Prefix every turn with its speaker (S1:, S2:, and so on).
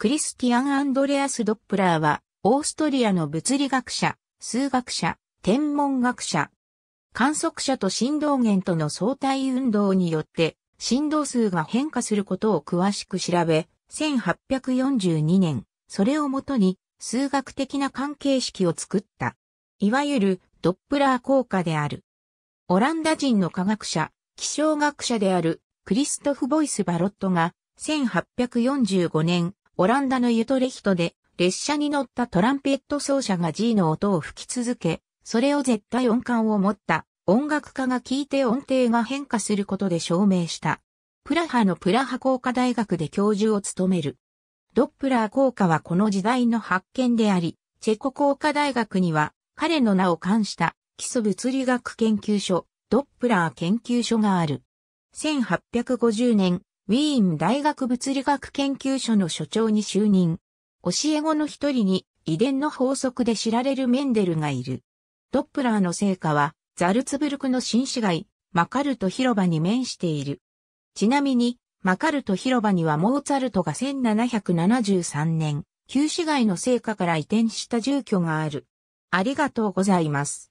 S1: クリスティアン・アンドレアス・ドップラーは、オーストリアの物理学者、数学者、天文学者、観測者と振動源との相対運動によって、振動数が変化することを詳しく調べ、1842年、それをもとに数学的な関係式を作った。いわゆるドップラー効果である。オランダ人の科学者、気象学者であるクリストフ・ボイス・バロットが1845年オランダのユトレヒトで、列車に乗ったトランペット奏者が G の音を吹き続け、それを絶対音感を持った音楽家が聴いて音程が変化することで証明した。プラハのプラハ工科大学で教授を務める。ドップラー効果はこの時代の発見であり、チェコ工科大学には彼の名を冠した基礎物理学研究所、ドップラー研究所がある。1850年、ウィーン大学物理学研究所の所長に就任。教え子の一人に遺伝の法則で知られるメンデルがいる。ドップラーの成果は、ザルツブルクの新市街、マカルト広場に面している。ちなみに、マカルト広場にはモーツァルトが1773年、旧市街の成果から移転した住居がある。ありがとうございます。